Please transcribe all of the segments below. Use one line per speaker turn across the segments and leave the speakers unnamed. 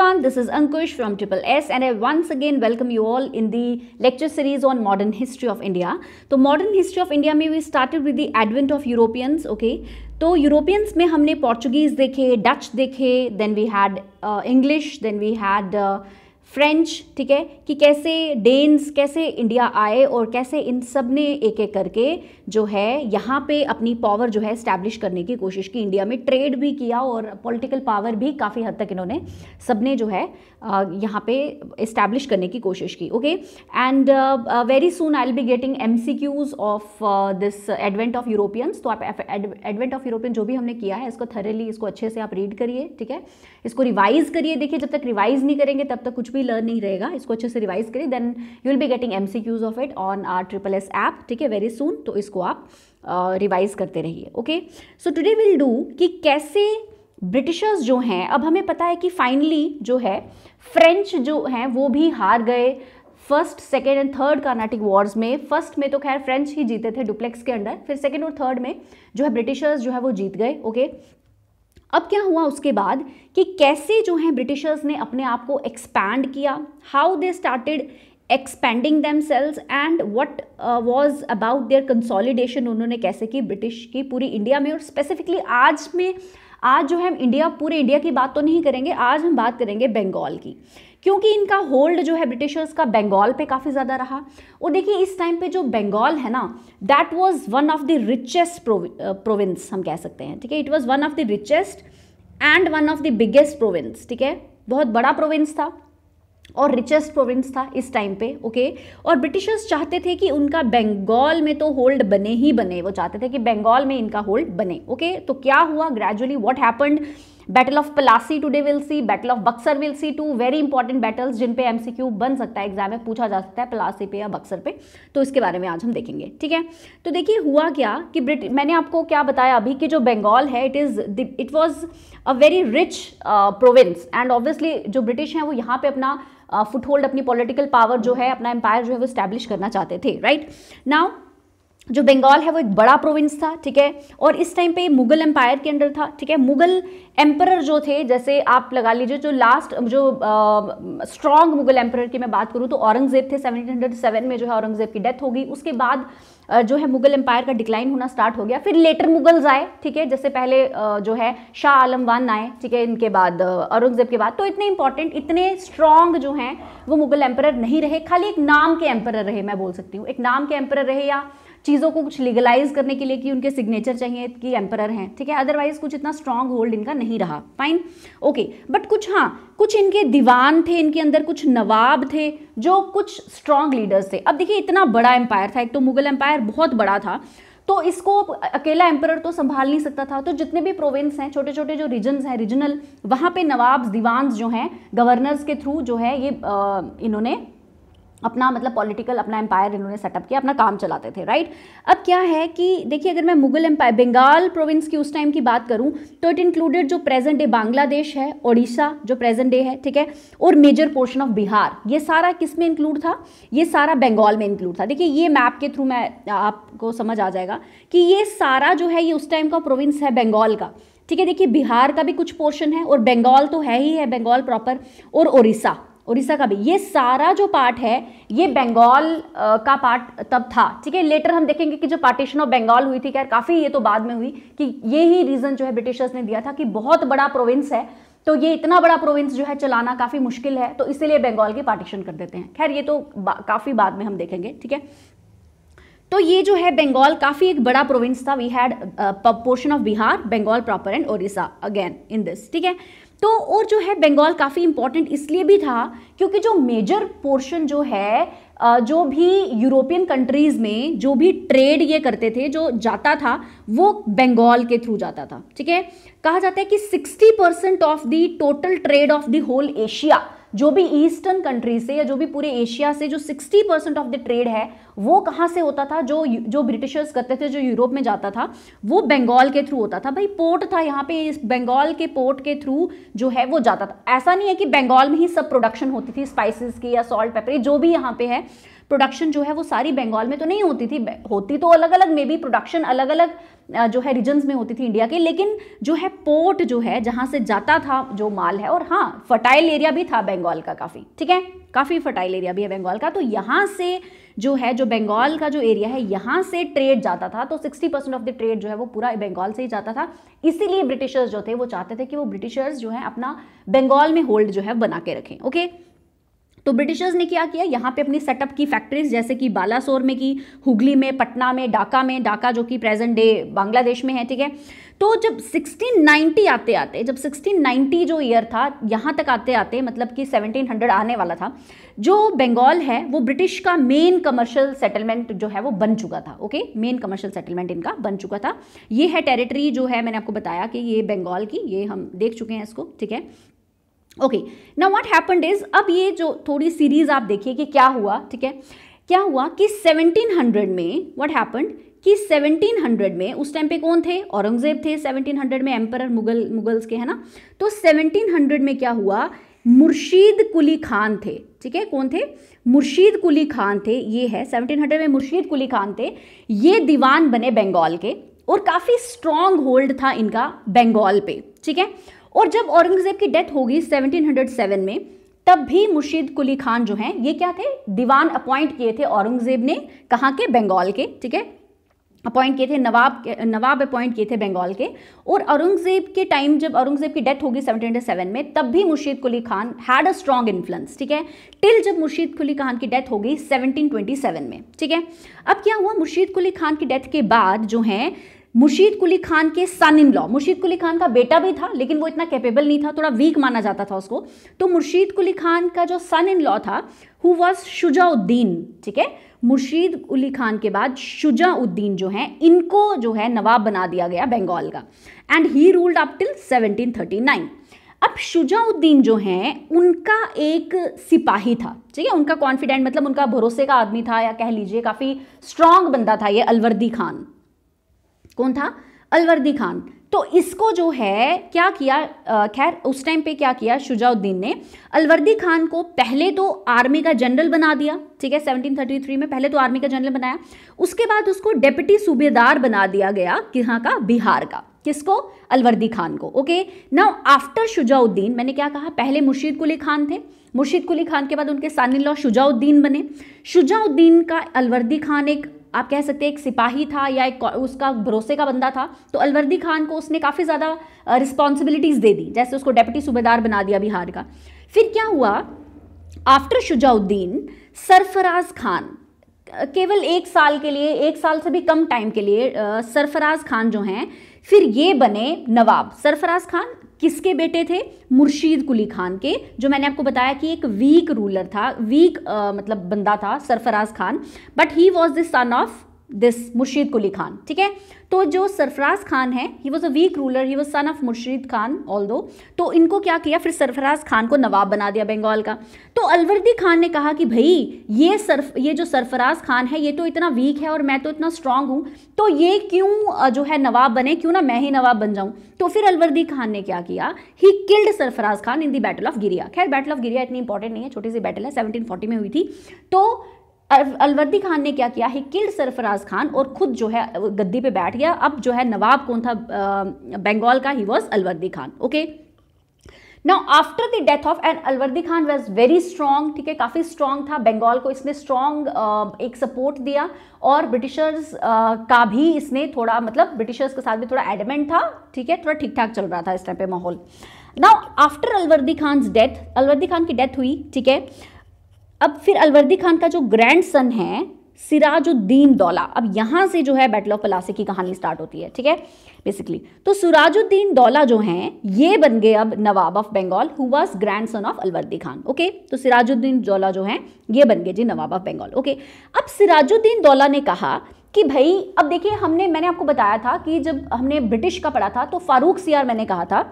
everyone, this is Ankush from Triple S and I once again welcome you all in the lecture series on modern history of India. So, modern history of India we started with the advent of Europeans, okay? तो Europeans Portuguese, हमने Portuguese Dutch, then we had we had English then we had French ठीक है कि कैसे dense कैसे India आए और कैसे इन सब ने एक एक करके जो है यहाँ पे अपनी पावर जो है इस्टेब्लिश करने की कोशिश की इंडिया में ट्रेड भी किया और पॉलिटिकल पावर भी काफ़ी हद तक इन्होंने सब ने जो है यहाँ पे इस्टेब्लिश करने की कोशिश की okay and very soon I will be getting M C Qs of this advent of Europeans तो आप एडवेंट ऑफ यूरोपियन जो भी हमने किया है इसको थरेली इसको अच्छे से आप रीड करिए ठीक है इसको रिवाइज़ करिए देखिए जब तक रिवाइज़ नहीं करेंगे तब तक कुछ भी भी लर्न नहीं रहेगा इसको अच्छे से रिवाइज करिए then you will be getting M C Qs of it on our triple S app ठीक है वेरी सुन तो इसको आप रिवाइज uh, करते रहिए okay so today will do कि कैसे ब्रिटिशर्स जो हैं अब हमें पता है कि फाइनली जो है फ्रेंच जो हैं वो भी हार गए first second and third Carnatic wars में फर्स्ट में तो खैर फ्रेंच ही जीते थे डुप्लेक्स के अंडर फिर सेकेंड और थर्ड में जो है ब्रिटिशर्स जो है वो जीत गए ओके okay? अब क्या हुआ उसके बाद कि कैसे जो है ब्रिटिशर्स ने अपने आप को एक्सपैंड किया how they started expanding themselves and what was about their consolidation उन्होंने कैसे की ब्रिटिश की पूरी इंडिया में और स्पेसिफिकली आज में आज जो है हम इंडिया पूरे इंडिया की बात तो नहीं करेंगे आज हम बात करेंगे बंगाल की क्योंकि इनका होल्ड जो है ब्रिटिशर्स का बंगाल पे काफ़ी ज़्यादा रहा और देखिए इस टाइम पे जो बंगाल है ना that was one of the richest province हम कह सकते हैं ठीक है it was one of the richest and one of the biggest province ठीक है बहुत बड़ा प्रोविंस था और रिचेस्ट प्रोविंस था इस टाइम पे ओके और ब्रिटिशर्स चाहते थे कि उनका बंगाल में तो होल्ड बने ही बने वो चाहते थे कि बंगाल में इनका होल्ड बने ओके तो क्या हुआ gradually what happened battle of Plassey today will see battle of Buxar will see two very important battles जिन पे एमसीक्यू बन सकता है एग्जाम में पूछा जा सकता है पलासी पे या बक्सर पे तो इसके बारे में आज हम देखेंगे ठीक है तो देखिए हुआ क्या कि ब्रिटिश मैंने आपको क्या बताया अभी कि जो बंगाल है it is it was a very rich province and obviously जो ब्रिटिश हैं वो यहाँ पे अपना फुटहोल्ड uh, अपनी पॉलिटिकल पावर जो है अपना एम्पायर जो है वो स्टैब्लिश करना चाहते थे राइट right? नाउ जो बंगाल है वो एक बड़ा प्रोविंस था ठीक है और इस टाइम पे मुगल एम्पायर के अंडर था ठीक है मुगल एम्परर जो थे जैसे आप लगा लीजिए जो लास्ट जो स्ट्रॉन्ग मुगल एम्परर की मैं बात करूँ तो औरंगजेब थे 1707 में जो है औरंगजेब की डेथ होगी उसके बाद जो है मुगल एम्पायर का डिक्लाइन होना स्टार्ट हो गया फिर लेटर मुगल्स आए ठीक है जैसे पहले जो है शाह आलम वान आए ठीक है इनके बाद औरंगजेब के बाद तो इतने इंपॉर्टेंट इतने स्ट्रॉन्ग जो हैं वो मुगल एम्पर नहीं रहे खाली एक नाम के एम्पर रहे मैं बोल सकती हूँ एक नाम के एम्पर रहे या चीज़ों को कुछ लीगलाइज करने के लिए कि उनके सिग्नेचर चाहिए कि एम्पर हैं ठीक है अदरवाइज कुछ इतना स्ट्रांग होल्ड इनका नहीं रहा फाइन ओके बट कुछ हाँ कुछ इनके दीवान थे इनके अंदर कुछ नवाब थे जो कुछ स्ट्रांग लीडर्स थे अब देखिए इतना बड़ा एम्पायर था एक तो मुगल एम्पायर बहुत बड़ा था तो इसको अकेला एम्पर तो संभाल नहीं सकता था तो जितने भी प्रोविंस हैं छोटे छोटे जो रीजन्स हैं रीजनल वहाँ पे नवाब्स दीवान्स जो हैं गवर्नर्स के थ्रू जो है ये आ, इन्होंने अपना मतलब पॉलिटिकल अपना एम्पायर इन्होंने सेटअप किया अपना काम चलाते थे राइट अब क्या है कि देखिए अगर मैं मुगल एम्पायर बंगाल प्रोविंस की उस टाइम की बात करूं तो इट इंक्लूडेड जो प्रेजेंट डे बांग्लादेश है ओडिशा जो प्रेजेंट डे है ठीक है और मेजर पोर्शन ऑफ बिहार ये सारा किस में इंक्लूड था ये सारा बंगाल में इंक्लूड था देखिए ये मैप के थ्रू मैं आपको समझ आ जाएगा कि ये सारा जो है ये उस टाइम का प्रोविंस है बंगाल का ठीक है देखिए बिहार का भी कुछ पोर्शन है और बंगाल तो है ही है बंगाल प्रॉपर और ओडिशा उड़ीसा का भी ये सारा जो पार्ट है ये बंगाल का पार्ट तब था ठीक है लेटर हम देखेंगे कि जो पार्टीशन ऑफ बंगाल हुई थी क्या काफ़ी ये तो बाद में हुई कि ये ही रीज़न जो है ब्रिटिशर्स ने दिया था कि बहुत बड़ा प्रोविंस है तो ये इतना बड़ा प्रोविंस जो है चलाना काफ़ी मुश्किल है तो इसीलिए बंगाल के पार्टीशन कर देते हैं खैर ये तो बा, काफ़ी बाद में हम देखेंगे ठीक है तो ये जो है बंगाल काफ़ी एक बड़ा प्रोविंस था we had portion of Bihar Bengal proper and Odisha again in this ठीक है तो और जो है बंगाल काफ़ी इंपॉर्टेंट इसलिए भी था क्योंकि जो मेजर पोर्शन जो है जो भी यूरोपियन कंट्रीज़ में जो भी ट्रेड ये करते थे जो जाता था वो बंगाल के थ्रू जाता था ठीक है कहा जाता है कि 60 percent of the total trade of the whole Asia जो भी ईस्टर्न कंट्री से या जो भी पूरे एशिया से जो 60 परसेंट ऑफ द ट्रेड है वो कहाँ से होता था जो जो ब्रिटिशर्स करते थे जो यूरोप में जाता था वो बंगाल के थ्रू होता था भाई पोर्ट था यहाँ पे इस बंगाल के पोर्ट के थ्रू जो है वो जाता था ऐसा नहीं है कि बंगाल में ही सब प्रोडक्शन होती थी स्पाइसिस की या सॉल्ट पेपर जो भी यहाँ पे है प्रोडक्शन जो है वो सारी बंगाल में तो नहीं होती थी होती तो अलग अलग मे बी प्रोडक्शन अलग अलग जो है रीजन्स में होती थी इंडिया के लेकिन जो है पोर्ट जो है जहाँ से जाता था जो माल है और हाँ फर्टाइल एरिया भी था बंगाल का काफ़ी ठीक है काफ़ी फर्टाइल एरिया भी है बंगाल का तो यहाँ से जो है जो बंगाल का जो एरिया है यहाँ से ट्रेड जाता था तो 60 परसेंट ऑफ द ट्रेड जो है वो पूरा बंगाल से ही जाता था इसीलिए ब्रिटिशर्स जो थे वो चाहते थे कि वो ब्रिटिशर्स जो है अपना बंगाल में होल्ड जो है बना के रखें ओके okay? तो ब्रिटिशर्स ने क्या किया यहाँ पे अपनी सेटअप की फैक्ट्रीज जैसे कि बालासोर में की हुगली में पटना में ढाका में ढाका जो कि प्रेजेंट डे बांग्लादेश में है ठीक है तो जब 1690 आते आते जब 1690 जो ईयर था यहाँ तक आते आते मतलब कि 1700 आने वाला था जो बंगाल है वो ब्रिटिश का मेन कमर्शियल सेटलमेंट जो है वो बन चुका था ओके मेन कमर्शियल सेटलमेंट इनका बन चुका था ये है टेरिटरी जो है मैंने आपको बताया कि ये बंगाल की ये हम देख चुके हैं इसको ठीक है ओके ना व्हाट हैपन्ड इज अब ये जो थोड़ी सीरीज आप देखिए कि क्या हुआ ठीक है क्या हुआ कि 1700 में व्हाट हैपन्ड कि 1700 में उस टाइम पे कौन थे औरंगजेब थे 1700 में एम्पर मुगल मुगल्स के है ना तो 1700 में क्या हुआ मुर्शीद कुली खान थे ठीक है कौन थे मुर्शीद कुली खान थे ये है 1700 में मुर्शीद कुली खान थे ये दीवान बने बंगाल के और काफ़ी स्ट्रॉन्ग होल्ड था इनका बंगाल पे ठीक है और जब औरंगजेब की डेथ होगी 1707 में तब भी मुर्शीद कुली खान जो हैं ये क्या थे दीवान अपॉइंट किए थे औरंगजेब ने कहाँ के बंगाल के ठीक है अपॉइंट किए थे नवाब नवाब अपॉइंट किए थे बंगाल के और औरंगजेब के टाइम जब औरंगजेब की डेथ होगी 1707 में तब भी Murshid Quli Khan had a strong influence ठीक है टिल जब मुर्शीद कुली खान की डेथ होगी 1727 में ठीक है अब क्या हुआ मुर्शीद कुली खान की डेथ के बाद जो हैं मुर्शीद कुली खान के son in law Murshid Quli Khan का बेटा भी था लेकिन वो इतना कैपेबल नहीं था थोड़ा वीक माना जाता था उसको तो मुर्शीद कुली खान का जो सन इन लॉ था हु वॉज शुजाउद्दीन ठीक है मुर्शीद उली खान के बाद शुजाउद्दीन जो है इनको जो है नवाब बना दिया गया बंगाल का and he ruled up till 1739 अब शुजाउद्दीन जो हैं उनका एक सिपाही था ठीक है उनका कॉन्फिडेंट मतलब उनका भरोसे का आदमी था या कह लीजिए काफ़ी स्ट्रांग बंदा था ये अलवर्दी खान कौन था अलवर्दी खान तो इसको जो है क्या किया खैर उस टाइम पे क्या किया शुजाउद्दीन ने अलवर्दी खान को पहले तो आर्मी का जनरल बना दिया ठीक है 1733 में पहले तो आर्मी का जनरल बनाया उसके बाद उसको डेप्यूटी सूबेदार बना दिया गया यहाँ का बिहार का किसको अलवर्दी खान को ओके नाउ आफ्टर शुजाउद्दीन मैंने क्या कहा पहले मुर्शीद कुली खान थे मुर्शीद कुली खान के बाद उनके सानी लॉ शुजाउद्दीन बने शुजाउद्दीन का अलवर्दी खान एक आप कह सकते हैं एक सिपाही था या एक उसका भरोसे का बंदा था तो अलवर्दी खान को उसने काफ़ी ज़्यादा रिस्पॉन्सिबिलिटीज़ दे दी जैसे उसको डेप्टी सूबेदार बना दिया बिहार का फिर क्या हुआ आफ्टर शुजाउद्दीन सरफराज खान केवल एक साल के लिए एक साल से भी कम टाइम के लिए सरफराज खान जो हैं फिर ये बने नवाब सरफराज खान किसके बेटे थे मुर्शीद कुली खान के जो मैंने आपको बताया कि एक वीक रूलर था वीक आ, मतलब बंदा था Sarfaraz Khan but he was the son of this Murshid Quli Khan ठीक है तो जो सरफराज खान है he was a weak ruler he was son of Murshid Khan although तो इनको क्या किया फिर सरफराज खान को नवाब बना दिया बंगाल का तो अलवर्दी खान ने कहा कि भाई ये सरफ ये जो सरफराज खान है ये तो इतना वीक है और मैं तो इतना स्ट्रांग हूँ तो ये क्यों जो है नवाब बने क्यों ना मैं ही नवाब बन जाऊँ तो फिर अलवर्दी खान ने क्या किया he killed Sarfaraz Khan in the battle of Giria खैर बैटल ऑफ गिरिया इतनी इंपॉर्टेंट नहीं है छोटी सी बैटल है सेवनटीन में हुई थी तो अलवर्दी खान ने क्या किया है किल्ड सरफराज खान और खुद जो है गद्दी पे बैठ गया अब जो है नवाब कौन था बंगाल का he was Alivardi Khan okay now after the death of and Alivardi Khan was very strong ठीक है काफ़ी स्ट्रॉन्ग था बंगाल को इसने स्ट्रॉन्ग uh, एक सपोर्ट दिया और ब्रिटिशर्स uh, का भी इसने थोड़ा मतलब ब्रिटिशर्स के साथ भी थोड़ा एडमेंट था ठीक है थोड़ा ठीक ठाक चल रहा था इस टाइम पे माहौल now after Alivardi Khan death Alivardi Khan की डेथ हुई ठीक है अब फिर अलवर्दी खान का जो ग्रैंड सन है सिराजुद्दीन दौला अब यहाँ से जो है बैटल ऑफ पलासी की कहानी स्टार्ट होती है ठीक है बेसिकली तो सिराजुद्दीन दौला जो हैं ये बन गए अब nawab of Bengal who was grand son of Alivardi Khan okay तो सिराजुद्दीन दौला जो हैं ये बन गए जी नवाब ऑफ बंगाल ओके अब सिराजुद्दीन दौला ने कहा कि भाई अब देखिए हमने मैंने आपको बताया था कि जब हमने ब्रिटिश का पढ़ा था तो फारूक सियार मैंने कहा था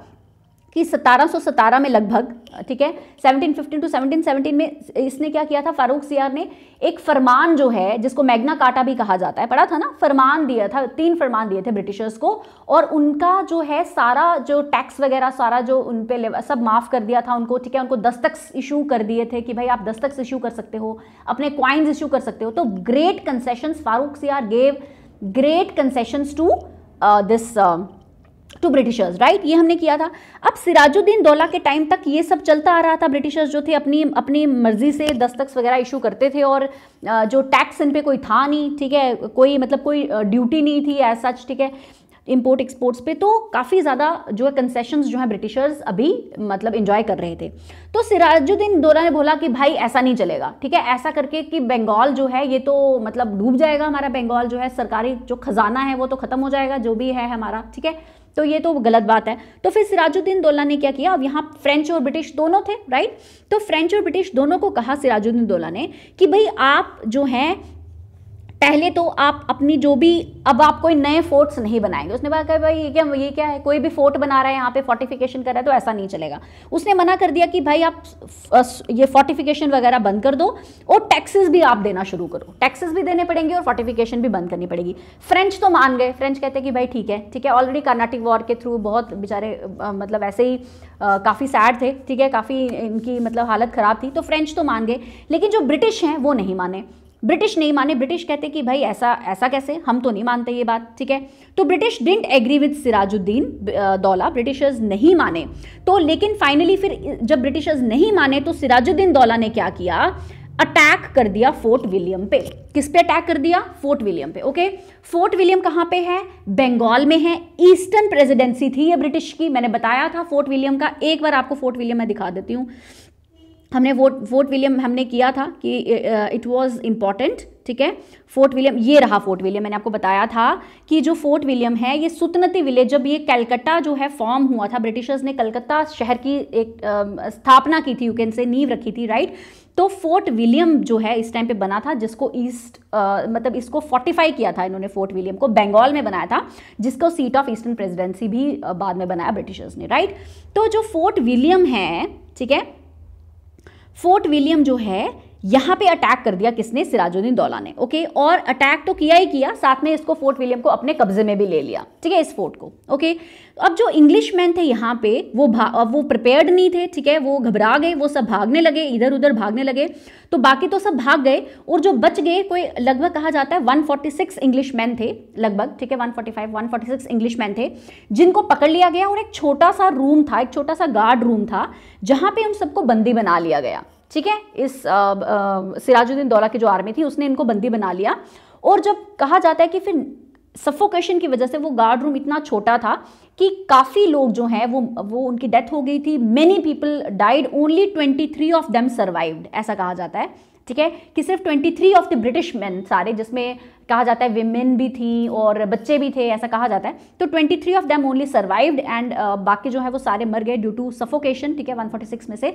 कि सतारह में लगभग ठीक है 1715 टू 1717 में इसने क्या किया था फारूक सियार ने एक फरमान जो है जिसको मैग्ना काटा भी कहा जाता है पढ़ा था ना फरमान दिया था तीन फरमान दिए थे ब्रिटिशर्स को और उनका जो है सारा जो टैक्स वगैरह सारा जो उन पर सब माफ़ कर दिया था उनको ठीक है उनको दस्तक इशू कर दिए थे कि भाई आप दस्तक इशू कर सकते हो अपने क्वाइंस इशू कर सकते हो तो great concession Farrukh Siyar gave great concessions to this to Britishers right ये हमने किया था अब सिराजुद्दीन दौला के टाइम तक ये सब चलता आ रहा था ब्रिटिशर्स जो थे अपनी अपनी मर्जी से दस्तक वगैरह इशू करते थे और जो टैक्स इन पे कोई था नहीं ठीक है कोई मतलब कोई ड्यूटी नहीं थी एज सच ठीक है इम्पोर्ट एक्सपोर्ट्स पे तो काफ़ी ज़्यादा जो है कंसेशंस जो है ब्रिटिशर्स अभी मतलब इन्जॉय कर रहे थे तो सिराजुद्दीन दौरा ने बोला कि भाई ऐसा नहीं चलेगा ठीक है ऐसा करके कि बंगाल जो है ये तो मतलब डूब जाएगा हमारा बंगाल जो है सरकारी जो खजाना है वो तो ख़त्म हो जाएगा जो भी है हमारा ठीक है तो ये तो गलत बात है तो फिर सिराजुद्दीन दौला ने क्या किया अब यहाँ फ्रेंच और ब्रिटिश दोनों थे राइट तो फ्रेंच और ब्रिटिश दोनों को कहा सिराजुद्दीन दौला ने कि भाई आप जो हैं पहले तो आप अपनी जो भी अब आप कोई नए फोर्ट्स नहीं बनाएंगे उसने कहा भाई ये क्या ये क्या है कोई भी फोर्ट बना रहा है यहाँ पे फोर्टिफिकेशन कर रहा है तो ऐसा नहीं चलेगा उसने मना कर दिया कि भाई आप ये फोर्टिफिकेशन वगैरह बंद कर दो और टैक्सेस भी आप देना शुरू करो टैक्सेस भी देने पड़ेंगे और फोर्टिफिकेशन भी बंद करनी पड़ेगी फ्रेंच तो मान गए फ्रेंच कहते हैं कि भाई ठीक है ठीक है ऑलरेडी कर्नाटिक वॉर के थ्रू बहुत बेचारे मतलब ऐसे ही काफ़ी सैड थे ठीक है काफ़ी इनकी मतलब हालत ख़राब थी तो फ्रेंच तो मान गए लेकिन जो ब्रिटिश हैं वो नहीं माने ब्रिटिश नहीं माने ब्रिटिश कहते कि भाई ऐसा ऐसा कैसे हम तो नहीं मानते ये बात ठीक है तो British didn't agree with Sirajuddin Daula Britishers नहीं माने तो लेकिन फाइनली फिर जब ब्रिटिशर्स नहीं माने तो सिराजुद्दीन दौला ने क्या किया अटैक कर दिया फोर्ट विलियम पे किस पे अटैक कर दिया फोर्ट विलियम पे ओके फोर्ट विलियम कहाँ पे है बंगाल में है ईस्टर्न प्रेसिडेंसी थी ये ब्रिटिश की मैंने बताया था फोर्ट विलियम का एक बार आपको फोर्ट विलियम मैं दिखा देती हूँ हमने वोट फोर्ट विलियम हमने किया था कि इट वॉज इम्पॉर्टेंट ठीक है फोर्ट विलियम ये रहा फोर्ट विलियम मैंने आपको बताया था कि जो फोर्ट विलियम है ये सुतनती विलेज जब ये कलकत्ता जो है फॉर्म हुआ था ब्रिटिशर्स ने कलकत्ता शहर की एक आ, स्थापना की थी यू कैन से नींव रखी थी राइट तो फोर्ट विलियम जो है इस टाइम पे बना था जिसको ईस्ट मतलब इसको फोर्टिफाई किया था इन्होंने फोर्ट विलियम को बंगाल में बनाया था जिसको सीट ऑफ ईस्टर्न प्रेसिडेंसी भी बाद में बनाया ब्रिटिशर्स ने राइट तो जो फोर्ट विलियम है ठीक है फोर्ट विलियम जो है यहां पे अटैक कर दिया किसने सिराजुद्दीन दौला ने ओके और अटैक तो किया ही किया साथ में इसको फोर्ट विलियम को अपने कब्जे में भी ले लिया ठीक है इस फोर्ट को ओके अब जो इंग्लिश मैन थे यहां पे वो वो प्रिपेयर्ड नहीं थे ठीक है वो घबरा गए वो सब भागने लगे इधर उधर भागने लगे तो बाकी तो सब भाग गए और जो बच गए कोई लगभग कहा जाता है वन इंग्लिश मैन थे लगभग ठीक है वन फोर्टी इंग्लिश मैन थे जिनको पकड़ लिया गया और एक छोटा सा रूम था एक छोटा सा गार्ड रूम था जहां पर उन सबको बंदी बना लिया गया ठीक है इस सिराजुद्दीन दौला की जो आर्मी थी उसने इनको बंदी बना लिया और जब कहा जाता है कि फिर सफोकेशन की वजह से वो गार्ड रूम इतना छोटा था कि काफ़ी लोग जो हैं वो वो उनकी डेथ हो गई थी many people died only twenty three of them survived ऐसा कहा जाता है ठीक है कि सिर्फ 23 ऑफ द ब्रिटिश मैन सारे जिसमें कहा जाता है विमेन भी थी और बच्चे भी थे ऐसा कहा जाता है तो 23 of them only survived and बाकी जो है वो सारे मर गए ड्यू टू सफोकेशन ठीक है 146 में से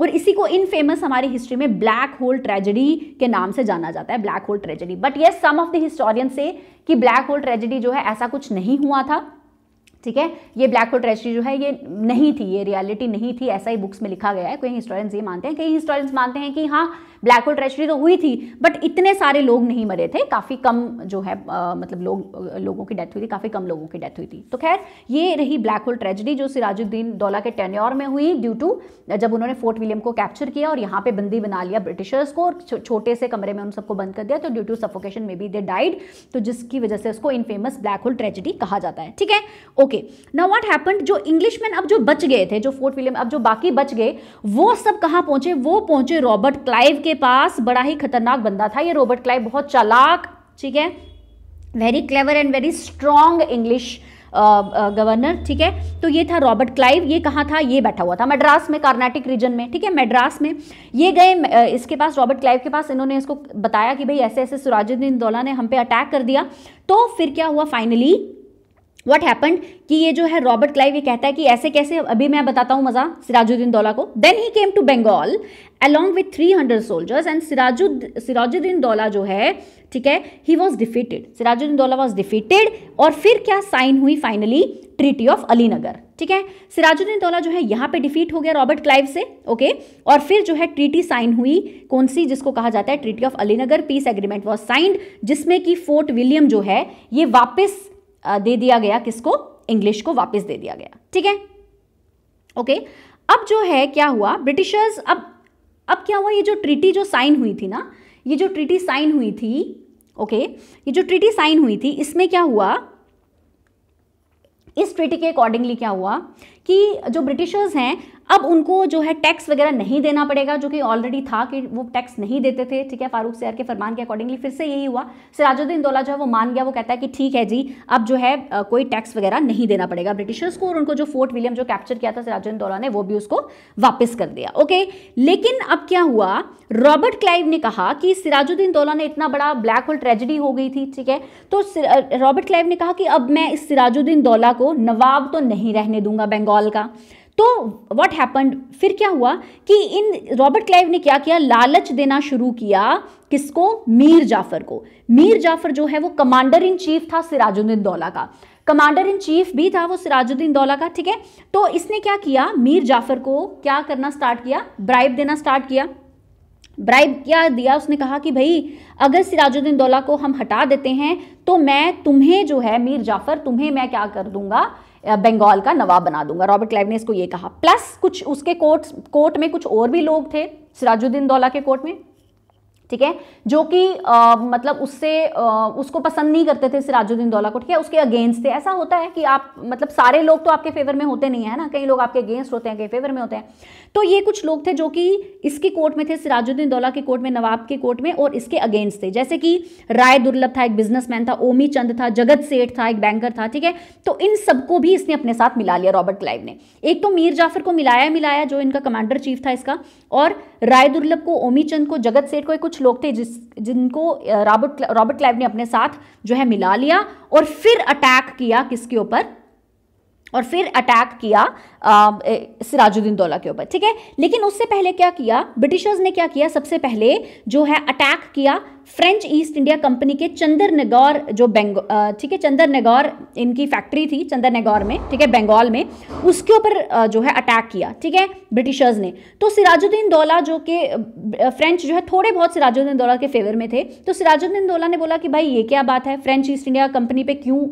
और इसी को इन फेमस हमारी हिस्ट्री में ब्लैक होल ट्रेजेडी के नाम से जाना जाता है black hole tragedy but yes some of the historian say कि ब्लैक होल ट्रेजेडी जो है ऐसा कुछ नहीं हुआ था ठीक है ये ब्लैक होल ट्रेजडी जो है ये नहीं थी ये रियलिटी नहीं थी ऐसा ही बुक्स में लिखा गया है कई हिस्टोरियंस ये मानते हैं कई हिस्टोरियंस मानते हैं कि हाँ ब्लैक होल ट्रेजडी तो हुई थी बट इतने सारे लोग नहीं मरे थे काफ़ी कम जो है आ, मतलब लोग लोगों की डेथ हुई थी काफ़ी कम लोगों की डेथ हुई थी तो खैर ये रही ब्लैक होल ट्रेजडी जो सिराजुद्दीन दौला के टेन्योर में हुई ड्यू टू जब उन्होंने फोर्ट विलियम को कैप्चर किया और यहाँ पे बंदी बना लिया ब्रिटिशर्स को और छोटे से कमरे में उन सबको बंद कर दिया तो due to suffocation maybe they died तो जिसकी वजह से उसको infamous black hole tragedy कहा जाता है ठीक है ओके ना व्हाट हैपन जो मैन अब जो बच गए थे जो फोर्ट विलियम अब जो बाकी बच गए वो सब कहाँ पहुंचे वो पहुंचे रॉबर्ट क्लाइव के के पास बड़ा ही खतरनाक बंदा था ये रॉबर्ट क्लाइव बहुत चालाक ठीक है very clever and very strong English governor ठीक है तो ये था रॉबर्ट क्लाइव ये कहाँ था ये बैठा हुआ था मद्रास में कार्नाटिक रीजन में ठीक है मद्रास में ये गए इसके पास रॉबर्ट क्लाइव के पास इन्होंने इसको बताया कि भाई ऐसे ऐसे सुराजुद्दीन दौला ने हम पे अटैक कर दिया तो फिर क्या हुआ फाइनली वट हैपन कि ये जो है रॉबर्ट क्लाइव ये कहता है कि ऐसे कैसे अभी मैं बताता हूँ मज़ा सिराजुद्दीन दौला को then he came to Bengal along with three hundred soldiers and Siraju Sirajuddin Daula जो है ठीक है he was defeated Sirajuddin Daula was defeated और फिर क्या साइन हुई फाइनली ट्रीटी ऑफ अलीनगर ठीक है सिराजुद्दीन दौला जो है यहाँ पे डिफीट हो गया रॉबर्ट क्लाइव से ओके और फिर जो है ट्रीटी साइन हुई कौन सी जिसको कहा जाता है treaty of Alinagar peace agreement was signed जिसमें कि फोर्ट विलियम जो है ये वापस दे दिया गया किसको इंग्लिश को वापस दे दिया गया ठीक है ओके अब जो है क्या हुआ ब्रिटिशर्स अब अब क्या हुआ ये जो ट्रीटी जो साइन हुई थी ना ये जो ट्रीटी साइन हुई थी ओके ये जो ट्रीटी साइन हुई थी इसमें क्या हुआ इस ट्रीटी के अकॉर्डिंगली क्या हुआ कि जो ब्रिटिशर्स हैं अब उनको जो है टैक्स वगैरह नहीं देना पड़ेगा जो कि ऑलरेडी था कि वो टैक्स नहीं देते थे ठीक है फारूक सैर के फरमान के अकॉर्डिंगली फिर से यही हुआ सिराजुद्दीन दौला जो है वो मान गया वो कहता है कि ठीक है जी अब जो है कोई टैक्स वगैरह नहीं देना पड़ेगा ब्रिटिशर्स को और उनको जो फोर्ट विलियम जो कैप्चर किया था सिराजुद्दीन दौला ने वो भी उसको वापस कर दिया ओके लेकिन अब क्या हुआ रॉबर्ट क्लाइव ने कहा कि सिराजुद्दीन दौला ने इतना बड़ा ब्लैक होल ट्रेजिडी हो गई थी ठीक है तो रॉबर्ट क्लाइव ने कहा कि अब मैं इस सिराजुद्दीन दौला को नवाब तो नहीं रहने दूंगा बंगाल का तो व्हाट हैपन्ड फिर क्या हुआ कि इन रॉबर्ट क्लाइव ने क्या किया लालच देना शुरू किया किसको मीर जाफर को मीर जाफर जो है वो कमांडर इन चीफ था सिराजुद्दीन दौला का कमांडर इन चीफ भी था वो सिराजुद्दीन दौला का ठीक है तो इसने क्या किया मीर जाफर को क्या करना स्टार्ट किया ब्राइब देना स्टार्ट किया ब्राइब क्या दिया उसने कहा कि भाई अगर सिराजुद्दीन दौला को हम हटा देते हैं तो मैं तुम्हें जो है मीर जाफर तुम्हें मैं क्या कर दूंगा बंगाल का नवाब बना दूंगा रॉबर्ट क्लाइव ने इसको ये कहा प्लस कुछ उसके कोर्ट कोर्ट में कुछ और भी लोग थे सिराजुद्दीन दौला के कोर्ट में ठीक है जो कि मतलब उससे आ, उसको पसंद नहीं करते थे सिराजुद्दीन दौला को ठीक है उसके अगेंस्ट थे ऐसा होता है कि आप मतलब सारे लोग तो आपके फेवर में होते नहीं है ना कई लोग आपके अगेंस्ट होते हैं कई फेवर में होते हैं तो ये कुछ लोग थे जो कि इसके कोर्ट में थे सिराजुद्दीन दौला के कोर्ट में नवाब के कोर्ट में और इसके अगेंस्ट थे जैसे कि राय दुर्लभ था एक बिजनेसमैन था ओमी चंद था जगत सेठ था एक बैंकर था ठीक है तो इन सबको भी इसने अपने साथ मिला लिया रॉबर्ट क्लाइव ने एक तो मीर जाफर को मिलाया मिलाया जो इनका कमांडर चीफ था इसका और राय दुर्लभ को ओमी चंद को जगत सेठ को कुछ लोग थे जिस जिनको रॉबर्ट रॉबर्ट क्लाइव ने अपने साथ जो है मिला लिया और फिर अटैक किया किसके ऊपर और फिर अटैक किया सिराजुद्दीन दौला के ऊपर ठीक है लेकिन उससे पहले क्या किया ब्रिटिशर्स ने क्या किया सबसे पहले जो है अटैक किया फ्रेंच ईस्ट इंडिया कंपनी के चंदर नगौर जो बेंग ठीक है चंदर नगौर इनकी फैक्ट्री थी चंदर नगौर में ठीक है बंगाल में उसके ऊपर जो है अटैक किया ठीक है ब्रिटिशर्स ने तो सिराजुद्दीन दौला जो कि फ्रेंच जो है थोड़े बहुत सिराजुद्दीन दौला के फेवर में थे तो सिराजुद्दीन दौला ने बोला कि भाई ये क्या बात है फ्रेंच ईस्ट इंडिया कंपनी पर क्यों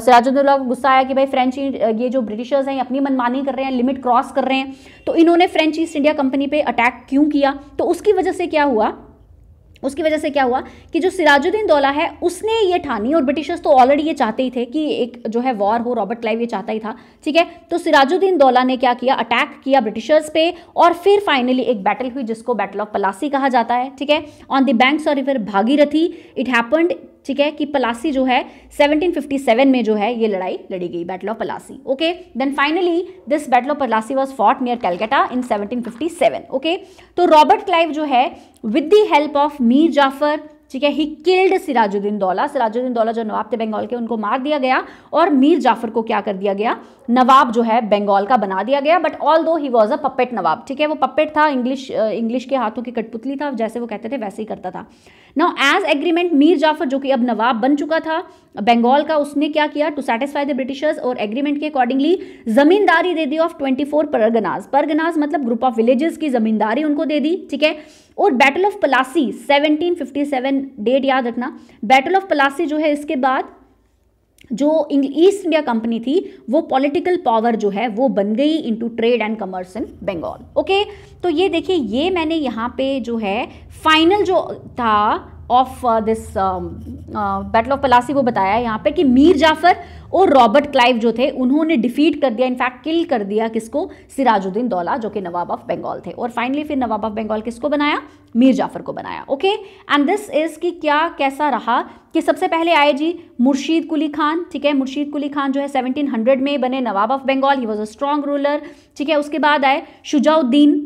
सिराजुद्दीन दौला को गुस्सा आया कि भाई फ्रेंच ये जो ब्रिटिशर्स हैं अपनी मनमानी कर कर रहे हैं लिमिट क्रॉस कर रहे हैं तो इन्होंने फ्रेंच ईस्ट इंडिया कंपनी पर अटैक क्यों किया तो उसकी वजह से क्या हुआ उसकी वजह से क्या हुआ कि जो सिराजुद्दीन दौला है उसने ये ठानी और ब्रिटिशर्स तो ऑलरेडी ये चाहते ही थे कि एक जो है वॉर हो रॉबर्ट क्लाइव ये चाहता ही था ठीक है तो सिराजुद्दीन दौला ने क्या किया अटैक किया ब्रिटिशर्स पे और फिर फाइनली एक बैटल हुई जिसको बैटल ऑफ पलासी कहा जाता है ठीक है ऑन द बैंक्स और रिवर भागीरथी इट हैपन्ड ठीक है कि पलासी जो है 1757 में जो है ये लड़ाई लड़ी गई battle of Plassey okay then finally this battle of Plassey was fought near Calcutta in 1757 okay तो रॉबर्ट क्लाइव जो है with the help of Mir Jafar ठीक है ही किल्ड सिराजुद्दीन दौला सिराजुद्दीन दौला जो नवाब थे बंगाल के उनको मार दिया गया और मीर जाफर को क्या कर दिया गया नवाब जो है बंगाल का बना दिया गया बट ऑल दो ही वॉज अ पपेट नवाब ठीक है वो पपेट था इंग्लिश इंग्लिश uh, के हाथों की कठपुतली था जैसे वो कहते थे वैसे ही करता था now as agreement Mir Jafar जो कि अब नवाब बन चुका था बंगाल का उसने क्या किया टू सेटिस्फाई द ब्रिटिशर्स और एग्रीमेंट के अकॉर्डिंगली जमींदारी दे दी of twenty four parganas parganas मतलब ग्रुप ऑफ विलेजेस की जमींदारी उनको दे दी ठीक है और बैटल ऑफ पलासी 1757 डेट याद रखना बैटल ऑफ पलासी जो है इसके बाद जो ईस्ट इंडिया कंपनी थी वो पॉलिटिकल पावर जो है वो बन गई into trade and commerce in Bengal okay तो ये देखिए ये मैंने यहाँ पे जो है फाइनल जो था of this battle of Plassey वो बताया है यहाँ पे कि मीर जाफर और रॉबर्ट क्लाइव जो थे उन्होंने डिफीट कर दिया इनफैक्ट किल कर दिया किसको सिराजुद्दीन दौला जो कि नवाब ऑफ बंगाल थे और फाइनली फिर नवाब ऑफ बंगाल किसको बनाया मीर जाफर को बनाया ओके एंड दिस इज़ कि क्या कैसा रहा कि सबसे पहले आए जी मुर्शीद कुली खान ठीक है मुर्शीद कुली खान जो है 1700 में बने nawab of Bengal he was a strong ruler ठीक है उसके बाद आए शुजाउद्दीन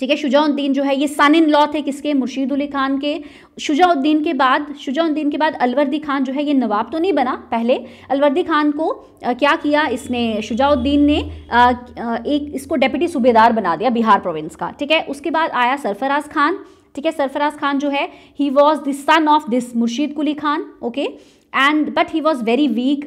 ठीक है शुजाउद्दीन जो है ये सन इन लॉ थे किसके अली खान के शुजाउद्दीन के बाद शुजाउद्दीन के बाद अलवर्दी खान जो है ये नवाब तो नहीं बना पहले अलवरदी खान को आ, क्या किया इसने शुजाउद्दीन ने आ, एक इसको डेप्यूटी सूबेदार बना दिया बिहार प्रोविंस का ठीक है उसके बाद आया सरफराज खान ठीक है सरफराज खान जो है he was the son of this Murshid Quli Khan okay and but he was very weak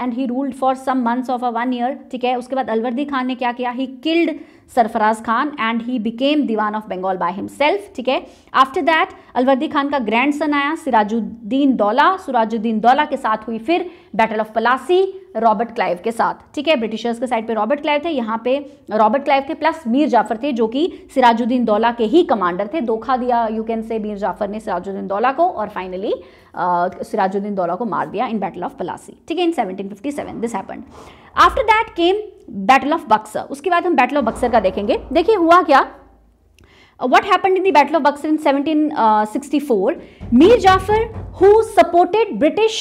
and he ruled for some months of a one year ठीक है उसके बाद अलवरदी खान ने क्या किया he killed Sarfaraz Khan and he became diwan of Bengal by himself ठीक है after that अलवर्दी Khan का ग्रैंड सन आया सिराजुद्दीन दौला सिराजुद्दीन दौला के साथ हुई फिर battle of Plassey Robert Clive के साथ ठीक है ब्रिटिशर्स के साइड पे रॉबर्ट क्लाइव थे यहाँ पे रॉबर्ट क्लाइव थे प्लस मीर जाफर थे जो कि सिराजुद्दीन दौला के ही कमांडर थे धोखा दिया you can say Mir Jafar ने सिराजुद्दीन दौला को और फाइनली सिराजुद्दीन दौला को मार दिया इन बैटल ऑफ पलासी ठीक है in seventeen this happen after that came battle of Buxar उसके बाद हम बैटल ऑफ बक्सर का देखेंगे देखिए हुआ क्या what happen in the of Buxar in seventeen sixty Mir Jafar who supported British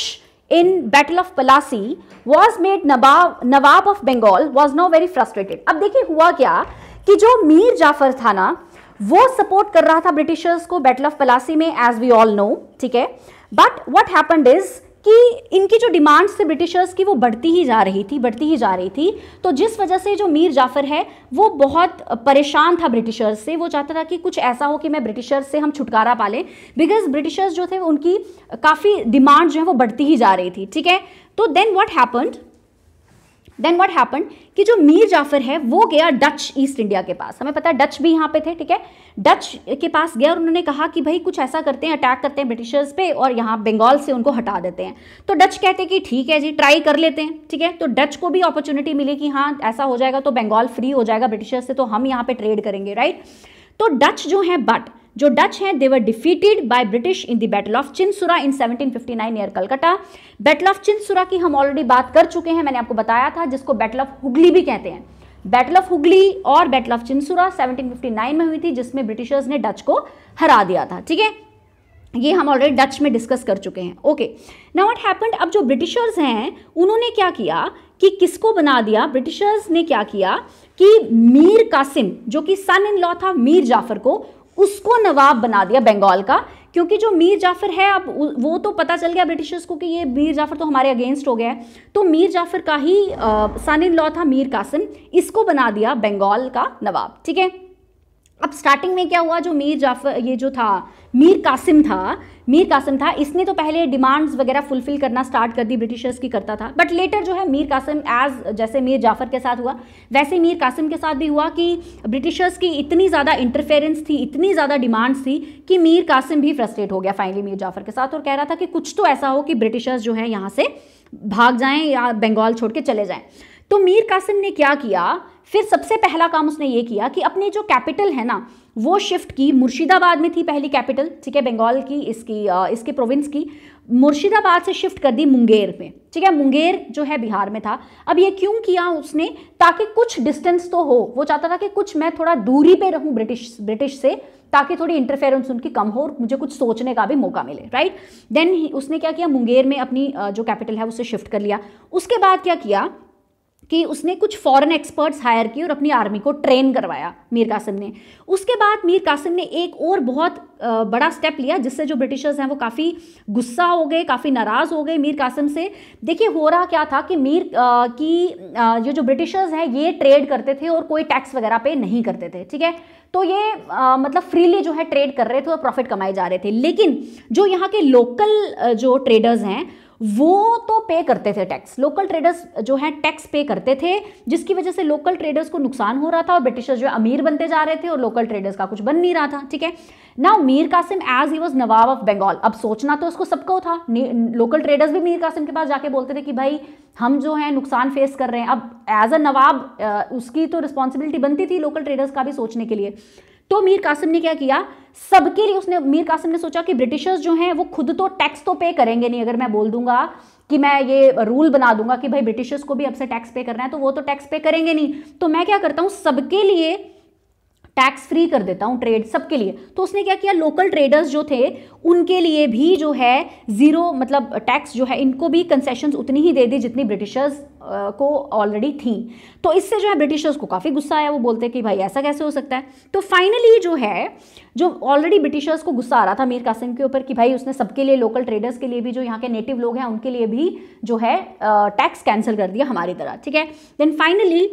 in battle of Plassey was made nawab of Bengal was not very frustrated अब देखिए हुआ क्या कि जो मीर जाफर था ना वो सपोर्ट कर रहा था ब्रिटिशर्स को बैटल ऑफ पलासी में एज वी ऑल नो ठीक है बट वट हैपन्ड इज़ कि इनकी जो डिमांड्स थे ब्रिटिशर्स की वो बढ़ती ही जा रही थी बढ़ती ही जा रही थी तो जिस वजह से जो मीर जाफ़र है वो बहुत परेशान था ब्रिटिशर्स से वो चाहता था कि कुछ ऐसा हो कि मैं ब्रिटिशर्स से हम छुटकारा पा लें बिकॉज ब्रिटिशर्स जो थे उनकी काफ़ी डिमांड जो है वो बढ़ती ही जा रही थी ठीक है तो then what happened then what happen कि जो मीर जाफर है वो गया डच ईस्ट इंडिया के पास हमें पता है डच भी यहाँ पे थे ठीक है डच के पास गया और उन्होंने कहा कि भाई कुछ ऐसा करते हैं अटैक करते हैं ब्रिटिशर्स पे और यहाँ बंगाल से उनको हटा देते हैं तो डच कहते हैं कि ठीक है जी ट्राई कर लेते हैं ठीक है तो डच को भी अपॉर्चुनिटी मिली कि हाँ ऐसा हो जाएगा तो बंगाल फ्री हो जाएगा ब्रिटिशर्स से तो हम यहाँ पर ट्रेड करेंगे राइट right? तो डच जो है बट जो डच हैं were defeated by British in the battle of Chinsura in 1759 near Calcutta battle of Chinsura की हम ऑलरेडी बात कर चुके हैं मैंने आपको बताया था जिसको बैटल ऑफ हुगली भी कहते हैं बैटल ऑफ हुगली और बैटल ऑफ चिंसुरा 1759 में हुई थी जिसमें ब्रिटिशर्स ने डच को हरा दिया था ठीक है ये हम ऑलरेडी डच में डिस्कस कर चुके हैं ओके नाउ व्हाट हैपेंड अब जो ब्रिटिशर्स हैं उन्होंने क्या किया कि किसको बना दिया ब्रिटिशर्स ने क्या किया कि मीर कासिम जो कि सन इन लॉ था मीर जाफर को उसको नवाब बना दिया बंगाल का क्योंकि जो मीर जाफर है अब वो तो पता चल गया ब्रिटिशर्स को कि ये मीर जाफर तो हमारे अगेंस्ट हो गया है तो मीर जाफर का ही सन इन लॉ था मीर कासिम इसको बना दिया बंगाल का नवाब ठीक है अब स्टार्टिंग में क्या हुआ जो मीर जाफर ये जो था मीर कासिम था मीर कासिम था इसने तो पहले डिमांड्स वगैरह फुलफिल करना स्टार्ट कर दी ब्रिटिशर्स की करता था बट लेटर जो है मीर कासिम एज जैसे मीर जाफर के साथ हुआ वैसे मीर कासिम के साथ भी हुआ कि ब्रिटिशर्स की इतनी ज़्यादा इंटरफेरेंस थी इतनी ज़्यादा डिमांड्स थी कि मीर कासिम भी फ्रस्ट्रेट हो गया फाइनली मीर जाफर के साथ और कह रहा था कि कुछ तो ऐसा हो कि ब्रिटिशर्स जो है यहाँ से भाग जाएँ या बंगाल छोड़ के चले जाएँ तो मीर कासिम ने क्या किया फिर सबसे पहला काम उसने ये किया कि अपनी जो कैपिटल है ना वो शिफ्ट की मुर्शिदाबाद में थी पहली कैपिटल ठीक है बंगाल की इसकी इसके प्रोविंस की मुर्शिदाबाद से शिफ्ट कर दी मुंगेर में ठीक है मुंगेर जो है बिहार में था अब ये क्यों किया उसने ताकि कुछ डिस्टेंस तो हो वो चाहता था कि कुछ मैं थोड़ा दूरी पे रहूं ब्रिटिश ब्रिटिश से ताकि थोड़ी इंटरफेरेंस उनकी कम हो और मुझे कुछ सोचने का भी मौका मिले राइट देन उसने क्या किया मुंगेर में अपनी जो कैपिटल है उसे शिफ्ट कर लिया उसके बाद क्या किया कि उसने कुछ फॉरेन एक्सपर्ट्स हायर किए और अपनी आर्मी को ट्रेन करवाया मीर कासिम ने उसके बाद मीर कासिम ने एक और बहुत बड़ा स्टेप लिया जिससे जो ब्रिटिशर्स हैं वो काफ़ी गुस्सा हो गए काफ़ी नाराज़ हो गए मीर कासिम से देखिए हो रहा क्या था कि मीर आ, की आ, ये जो ब्रिटिशर्स हैं ये ट्रेड करते थे और कोई टैक्स वगैरह पे नहीं करते थे ठीक है तो ये आ, मतलब फ्रीली जो है ट्रेड कर रहे थे और प्रॉफिट कमाए जा रहे थे लेकिन जो यहाँ के लोकल जो ट्रेडर्स हैं वो तो पे करते थे टैक्स लोकल ट्रेडर्स जो है टैक्स पे करते थे जिसकी वजह से लोकल ट्रेडर्स को नुकसान हो रहा था और ब्रिटिशर्स जो अमीर बनते जा रहे थे और लोकल ट्रेडर्स का कुछ बन नहीं रहा था ठीक है ना Mir Qasim as he was nawab of Bengal अब सोचना तो उसको सबको था लोकल ट्रेडर्स भी मीर कासिम के पास जाके बोलते थे कि भाई हम जो है नुकसान फेस कर रहे हैं अब एज अ नवाब उसकी तो रिस्पॉन्सिबिलिटी बनती थी लोकल ट्रेडर्स का भी सोचने के लिए तो मीर कासिम ने क्या किया सबके लिए उसने मीर कासिम ने सोचा कि ब्रिटिशर्स जो हैं वो खुद तो टैक्स तो पे करेंगे नहीं अगर मैं बोल दूंगा कि मैं ये रूल बना दूंगा कि भाई ब्रिटिशर्स को भी अब से टैक्स पे करना है तो वो तो टैक्स पे करेंगे नहीं तो मैं क्या करता हूँ सबके लिए टैक्स फ्री कर देता हूँ ट्रेड सबके लिए तो उसने क्या किया लोकल ट्रेडर्स जो थे उनके लिए भी जो है ज़ीरो मतलब टैक्स जो है इनको भी कंसेशंस उतनी ही दे दी जितनी ब्रिटिशर्स को ऑलरेडी थी तो इससे जो है ब्रिटिशर्स को काफ़ी गुस्सा आया वो बोलते कि भाई ऐसा कैसे हो सकता है तो फाइनली जो है जो ऑलरेडी ब्रिटिशर्स को गुस्सा आ रहा था मीर कासिम के ऊपर कि भाई उसने सबके लिए लोकल ट्रेडर्स के लिए भी जो यहाँ के नेटिव लोग हैं उनके लिए भी जो है टैक्स कैंसिल कर दिया हमारी तरह ठीक है देन फाइनली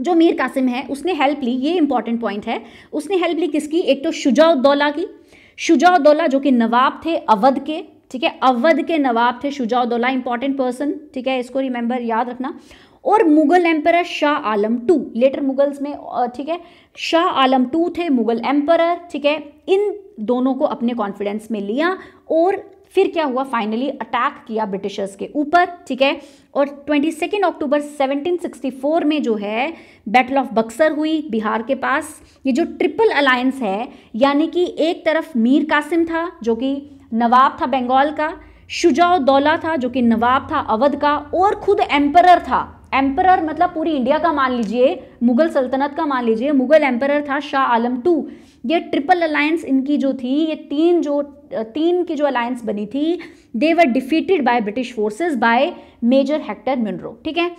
जो मीर कासिम है उसने हेल्प ली ये इंपॉर्टेंट पॉइंट है उसने हेल्प ली किसकी एक तो शुजाउद्दौला की शुजाउद्दौला जो कि नवाब थे अवध के ठीक है अवध के नवाब थे शुजाउद्दौला इंपॉर्टेंट पर्सन ठीक है इसको रिमेंबर याद रखना और Mughal emperor Shah Alam two later Mughals में ठीक है शाह आलम टू थे मुगल एम्पर ठीक है इन दोनों को अपने कॉन्फिडेंस में लिया और फिर क्या हुआ फाइनली अटैक किया ब्रिटिशर्स के ऊपर ठीक है और twenty second October seventeen sixty four में जो है बैटल ऑफ बक्सर हुई बिहार के पास ये जो ट्रिपल अलायंस है यानी कि एक तरफ मीर कासिम था जो कि नवाब था बंगाल का दौला था जो कि नवाब था अवध का और खुद एम्परर था एम्परर मतलब पूरी इंडिया का मान लीजिए मुगल सल्तनत का मान लीजिए मुगल एम्परर था शाह आलम टू ये ट्रिपल अलायंस इनकी जो थी ये तीन जो तीन की जो अलायंस बनी थी they were defeated by British forces by Major Hector Munro ठीक है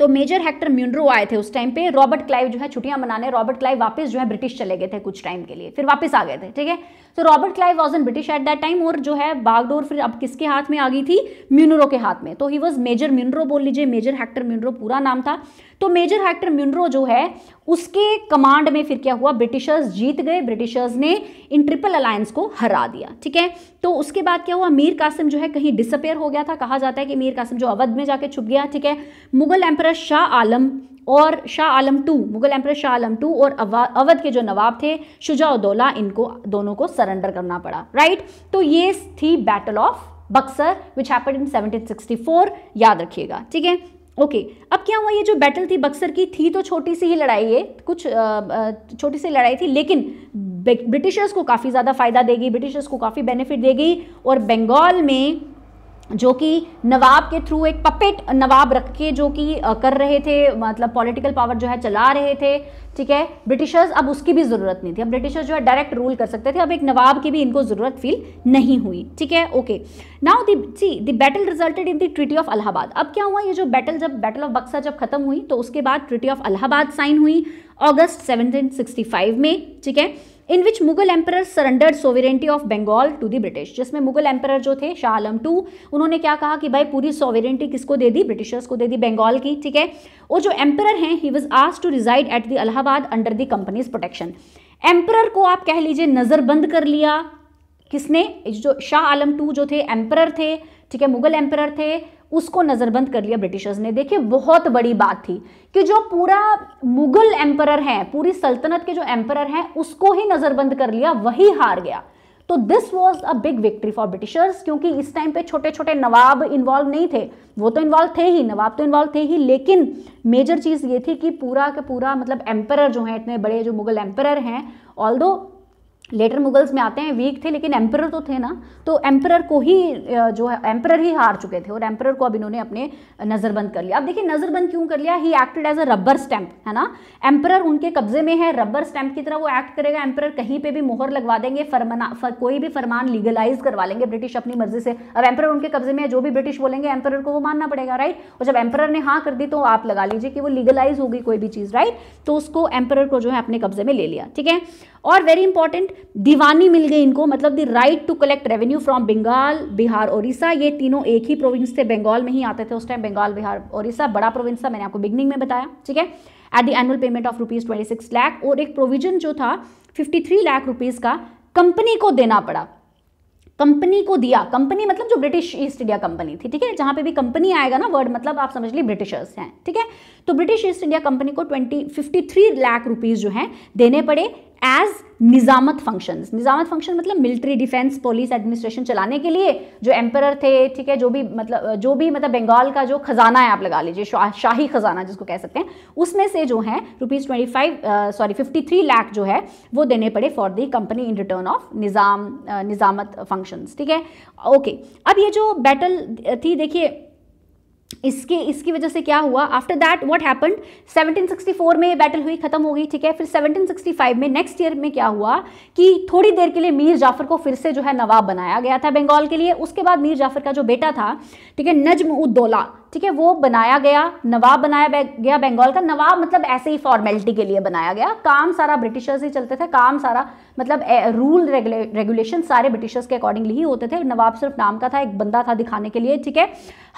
तो मेजर हेक्टर म्यूनरो आए थे उस टाइम पे रॉबर्ट क्लाइव जो है छुट्टियां मनाने रॉबर्ट क्लाइव वापस जो है ब्रिटिश चले गए थे कुछ टाइम के लिए फिर वापस आ गए थे ठीक है तो Robert Clive was in British at that time और जो है बागडोर फिर अब किसके हाथ में आ गई थी म्यूनरो के हाथ में तो ही वॉज मेजर म्यूनरो बोल लीजिए मेजर हैक्टर म्यूनरो पूरा नाम था तो मेजर हैक्टर म्यूनरो जो है उसके कमांड में फिर क्या हुआ ब्रिटिशर्स जीत गए ब्रिटिशर्स ने इन ट्रिपल अलायंस को हरा दिया ठीक है तो उसके बाद क्या हुआ मीर कासिम जो है कहीं डिसअपेयर हो गया था कहा जाता है कि मीर कासिम जो अवध में जाके छुप गया ठीक है मुगल एम्पर शाह आलम और Shah Alam two Mughal emperor Shah Alam two और अवध के जो नवाब थे शुजाउदौला इनको दोनों को सरेंडर करना पड़ा राइट तो ये थी battle of Buxar which happen in 1764 याद रखिएगा ठीक है ओके अब क्या हुआ ये जो बैटल थी बक्सर की थी तो छोटी सी ही लड़ाई है कुछ छोटी सी लड़ाई थी लेकिन ब्रिटिशर्स को काफ़ी ज़्यादा फायदा देगी ब्रिटिशर्स को काफ़ी बेनिफिट देगी और बंगाल में जो कि नवाब के थ्रू एक पपेट नवाब रख के जो कि कर रहे थे मतलब पॉलिटिकल पावर जो है चला रहे थे ठीक है ब्रिटिशर्स अब उसकी भी ज़रूरत नहीं थी अब ब्रिटिशर्स जो है डायरेक्ट रूल कर सकते थे अब एक नवाब की भी इनको ज़रूरत फील नहीं हुई ठीक है okay now the see the battle resulted in the treaty of Allahabad अब क्या हुआ ये जो बैटल जब बैटल ऑफ बक्सा जब खत्म हुई तो उसके बाद ट्रिटी ऑफ अलाहाबाद साइन हुई अगस्त सेवनटीन में ठीक है in which Mughal emperor surrender sovereignty of Bengal to the British जिसमें मुगल एम्पर जो थे शाह आलम टू उन्होंने क्या कहा कि भाई पूरी सोवेरेंटी किसको दे दी ब्रिटिशर्स को दे दी बंगाल की ठीक है और जो एम्पर हैं he was asked to reside at the Allahabad under the company's protection emperor को आप कह लीजिए नज़रबंद कर लिया किसने जो शाह आलम टू जो थे एम्पर थे ठीक है मुगल एम्पर थे उसको नज़रबंद कर लिया ब्रिटिशर्स ने देखिए बहुत बड़ी बात थी कि जो पूरा मुगल एम्परर हैं पूरी सल्तनत के जो एम्परर हैं उसको ही नज़रबंद कर लिया वही हार गया तो this was a big victory for Britishers क्योंकि इस टाइम पे छोटे छोटे नवाब इन्वॉल्व नहीं थे वो तो इन्वॉल्व थे ही नवाब तो इन्वॉल्व थे ही लेकिन मेजर चीज़ ये थी कि पूरा का पूरा मतलब एम्पर जो है इतने बड़े जो मुगल एम्पर हैं ऑल लेटर मुगल्स में आते हैं वीक थे लेकिन एम्पर तो थे ना तो एम्पर को ही जो है एम्पर ही हार चुके थे और एम्पर को अब इन्होंने अपने नज़रबंद कर लिया अब देखिए नज़रबंद क्यों कर लिया he acted as a rubber stamp है ना एम्पर उनके कब्जे में है रबर स्टैंप की तरह वो एक्ट करेगा एम्पर कहीं पर भी मोहर लगवा देंगे फरमाना फर, कोई भी फरमान लीगलाइज करवा लेंगे ब्रिटिश अपनी मर्जी से अब एम्पर उनके कब्जे में है जो भी ब्रिटिश बोलेंगे एम्पर को वो मानना पड़ेगा राइट और जब एम्पर ने हाँ कर दी तो आप लगा लीजिए कि वो लीगलाइज होगी कोई भी चीज़ राइट तो उसको एम्पर को जो है अपने कब्जे में ले लिया ठीक है और वेरी इंपॉर्टेंट दीवानी मिल गई इनको मतलब the right to collect revenue from Bengal Bihar Orissa ये तीनों एक ही प्रोविंस थे बंगाल में ही आते थे उस टाइम बंगाल बिहार उड़ीसा बड़ा प्रोविंस था मैंने आपको बिगनिंग में बताया ठीक है at the annual payment of rupees twenty six lakh और एक प्रोविजन जो था फिफ्टी थ्री लाख रुपीज़ का कंपनी को देना पड़ा कंपनी को दिया कंपनी मतलब जो ब्रिटिश ईस्ट इंडिया कंपनी थी ठीक है जहां पे भी कंपनी आएगा ना वर्ड मतलब आप समझ लीजिए ब्रिटिशर्स हैं ठीक है तो ब्रिटिश ईस्ट इंडिया कंपनी को twenty fifty three lakh rupees जो है देने पड़े as nizamat functions nizamat function मतलब मिलिट्री डिफेंस पुलिस एडमिनिस्ट्रेशन चलाने के लिए जो एम्पर थे ठीक है जो भी मतलब जो भी मतलब बंगाल का जो खजाना है आप लगा लीजिए शा, शाही खजाना जिसको कह सकते हैं उसमें से जो है rupees twenty five sorry fifty three lakh जो है वो देने पड़े for the company in return of Nizam nizamat functions ठीक है ओके अब ये जो बैटल थी देखिए इसके इसकी वजह से क्या हुआ आफ्टर दैट व्हाट हैपन 1764 में बैटल हुई खत्म हो गई ठीक है फिर 1765 में नेक्स्ट ईयर में क्या हुआ कि थोड़ी देर के लिए मीर जाफर को फिर से जो है नवाब बनाया गया था बंगाल के लिए उसके बाद मीर जाफर का जो बेटा था ठीक है नजम उद्दौला ठीक है वो बनाया गया नवाब बनाया गया बंगाल का नवाब मतलब ऐसे ही फॉर्मेलिटी के लिए बनाया गया काम सारा ब्रिटिशर्स ही चलते थे काम सारा मतलब रूल रेगुलेशन सारे ब्रिटिशर्स के अकॉर्डिंगली ही होते थे नवाब सिर्फ नाम का था एक बंदा था दिखाने के लिए ठीक है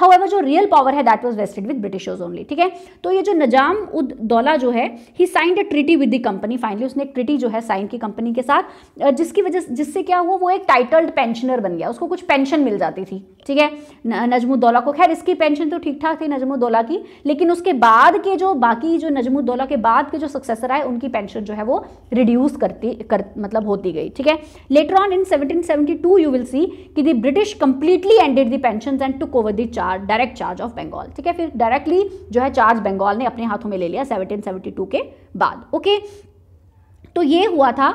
हाउएवर जो रियल पावर है that was vested with Britishers only ठीक है तो ये जो नजाम उद दौला जो है he signed a treaty with the company finally उसने एक ट्रिटी जो है साइन की कंपनी के साथ जिसकी वजह जिससे क्या हुआ वो एक टाइटल्ड पेंशनर बन गया उसको कुछ पेंशन मिल जाती थी ठीक है नजमुद्दौला को खैर इसकी पेंशन तो ठीक ठाक थी नजमुद्दौला की लेकिन उसके बाद के जो बाकी जो नजमुद्दौला के बाद के जो सक्सेसर आए उनकी पेंशन जो है वो रिड्यूस करती कर मतलब होती गई ठीक है later on in 1772 you will see कि the British completely ended the pension and took over the charge direct charge of Bengal ठीक है फिर डायरेक्टली जो है चार्ज बंगाल ने अपने हाथों में ले लिया 1772 के बाद ओके तो ये हुआ था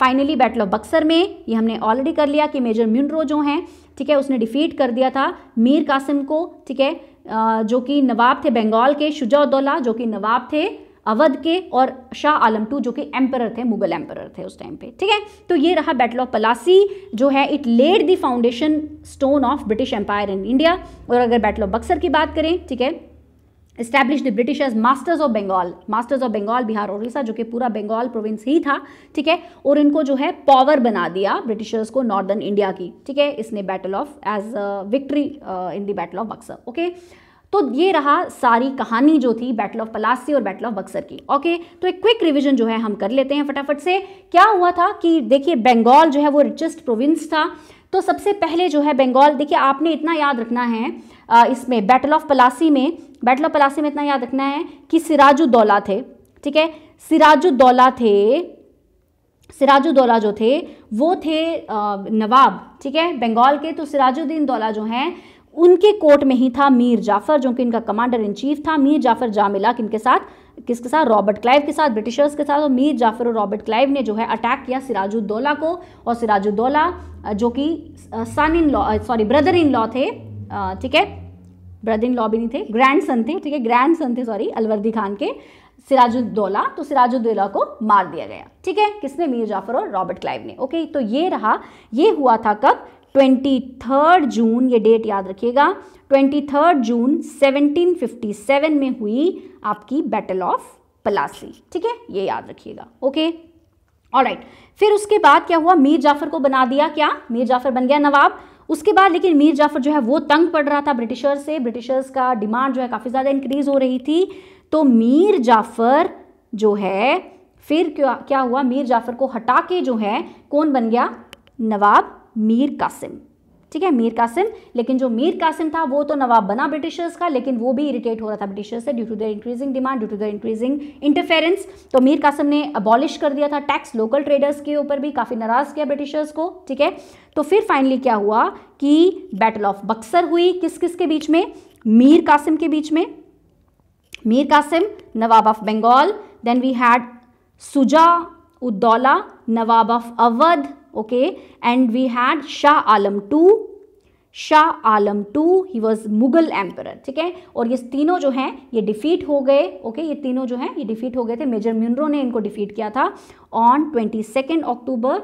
फाइनली बैटल ऑफ बक्सर में ये हमने ऑलरेडी कर लिया कि मेजर म्यूनरो जो हैं ठीक है उसने डिफीट कर दिया था मीर कासिम को ठीक है जो कि नवाब थे बंगाल के शुजाउद्दौला जो कि नवाब थे अवध के और शाह आलम टू जो कि एम्परर थे मुगल एम्परर थे उस टाइम पे ठीक है तो ये रहा बैटल ऑफ पलासी जो है it led the foundation stone of British empire in India और अगर बैटल ऑफ बक्सर की बात करें ठीक है establish the British as masters of Bengal masters of Bengal Bihar Orissa जो कि पूरा बंगाल प्रोविंस ही था ठीक है और इनको जो है पावर बना दिया ब्रिटिशर्स को नॉर्दर्न इंडिया की ठीक है इसने battle of as victory in the battle of Buxar okay तो ये रहा सारी कहानी जो थी बैटल ऑफ पलासी और बैटल ऑफ बक्सर की ओके तो एक क्विक रिवीजन जो है हम कर लेते हैं फटाफट से क्या हुआ था कि देखिए बंगाल जो है वो रिचेस्ट प्रोविंस था तो सबसे पहले जो है बंगाल देखिए आपने इतना याद रखना है इसमें बैटल ऑफ पलासी में बैटल ऑफ पलासी में इतना याद रखना है कि सिराजुद्दौला थे ठीक है सिराजुद्दौला थे सिराजुद्दौला जो थे वो थे नवाब ठीक है बंगाल के तो सिराजुद्दीन दौला जो हैं उनके कोर्ट में ही था मीर जाफर जो कि इनका कमांडर इन चीफ था मीर जाफर जामिला किनके साथ किसके साथ रॉबर्ट क्लाइव के साथ ब्रिटिशर्स के साथ और मीर जाफर और रॉबर्ट क्लाइव ने जो है अटैक किया सिराजुद्दौला को और सिराजुद्दौला जो कि son in law sorry brother in law थे ठीक है ब्रदर इन लॉ भी नहीं थे ग्रैंड सन थे ठीक है ग्रैंड सन थे सॉरी अलवर्दी खान के सिराजुद्दौला तो सिराजुद्दौला को मार दिया गया ठीक है किसने मीर जाफर और रॉबर्ट क्लाइव ने ओके तो ये रहा ये हुआ था कब ट्वेंटी थर्ड जून ये डेट याद रखिएगा ट्वेंटी थर्ड जून 1757 में हुई आपकी बैटल ऑफ पलासी ठीक है ये याद रखिएगा ओके ऑलराइट राइट फिर उसके बाद क्या हुआ मीर जाफर को बना दिया क्या मीर जाफर बन गया नवाब उसके बाद लेकिन मीर जाफर जो है वो तंग पड़ रहा था ब्रिटिशर्स से ब्रिटिशर्स का डिमांड जो है काफ़ी ज़्यादा इंक्रीज हो रही थी तो मीर जाफर जो है फिर क्या क्या हुआ मीर जाफर को हटा के जो है कौन बन गया नवाब मीर कासिम ठीक है मीर कासिम लेकिन जो मीर कासिम था वो तो नवाब बना ब्रिटिशर्स का लेकिन वो भी इरिटेट हो रहा था ब्रिटिशर्स से due to the increasing demand due to the increasing interference तो मीर कासिम ने अबॉलिश कर दिया था टैक्स लोकल ट्रेडर्स के ऊपर भी काफ़ी नाराज़ किया ब्रिटिशर्स को ठीक है तो फिर फाइनली क्या हुआ कि बैटल ऑफ बक्सर हुई किस किस के बीच में मीर कासिम के बीच में Mir Qasim Nawab of Bengal then we had Shuja uddaula Nawab of Awadh okay and we had shah alam 2 Shah Alam two he was Mughal emperor ठीक है और ये तीनों जो हैं ये डिफीट हो गए ओके ये तीनों जो हैं ये डिफीट हो गए थे मेजर म्यूनरो ने इनको डिफीट किया था on twenty second October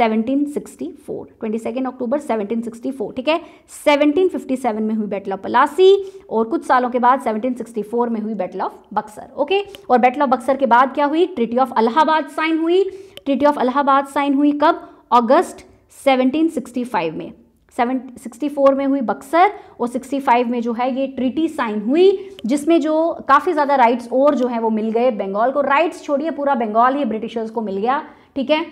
1764 22 October 1764 ठीक है 1757 में हुई बैटल ऑफ पलासी और कुछ सालों के बाद 1764 में हुई बैटल ऑफ बक्सर ओके और बैटल ऑफ बक्सर के बाद क्या हुई ट्रिटी ऑफ अलाहाबाद साइन हुई ट्रिटी ऑफ अलाहाबाद साइन हुई कब अगस्त 1765 में 764 में हुई बक्सर और 65 में जो है ये ट्रीटी साइन हुई जिसमें जो काफ़ी ज़्यादा राइट्स और जो है वो मिल गए बंगाल को राइट्स छोड़िए पूरा बंगाल ही ब्रिटिशर्स को मिल गया ठीक है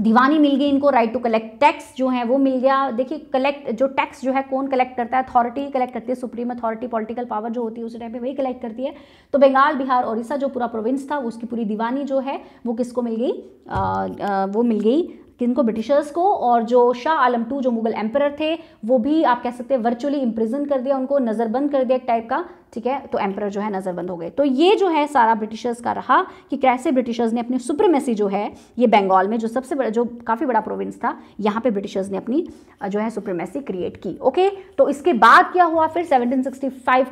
दीवानी मिल गई इनको राइट टू कलेक्ट टैक्स जो है वो मिल गया देखिए कलेक्ट जो टैक्स जो है कौन कलेक्ट करता है अथॉरिटी कलेक्ट करती है सुप्रीम अथॉरिटी पॉलिटिकल पावर जो होती है उस टाइम पे वही कलेक्ट करती है तो बंगाल बिहार ओडिशा जो पूरा प्रोविंस था उसकी पूरी दीवानी जो है वो किसको मिल गई आ, आ, वो मिल गई किनको ब्रिटिशर्स को और जो शाह आलम टू जो मुगल एम्पर थे वो भी आप कह सकते हैं वर्चुअली इम्प्रिजन कर दिया उनको नज़रबंद कर दिया एक टाइप का ठीक है तो एम्पर जो है नज़रबंद हो गए तो ये जो है सारा ब्रिटिशर्स का रहा कि कैसे ब्रिटिशर्स ने अपनी सुप्रीमेसी जो है ये बंगाल में जो सबसे बड़ा जो काफ़ी बड़ा प्रोविंस था यहाँ पे ब्रिटिशर्स ने अपनी जो है सुप्रीमेसी क्रिएट की ओके तो इसके बाद क्या हुआ फिर सेवनटीन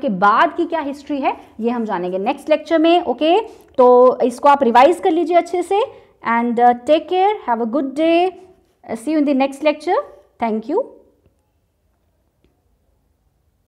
के बाद की क्या हिस्ट्री है ये हम जानेंगे नेक्स्ट लेक्चर में ओके तो इसको आप रिवाइज कर लीजिए अच्छे से and uh, take care. Have a good day. Uh, see you in the next lecture. Thank you.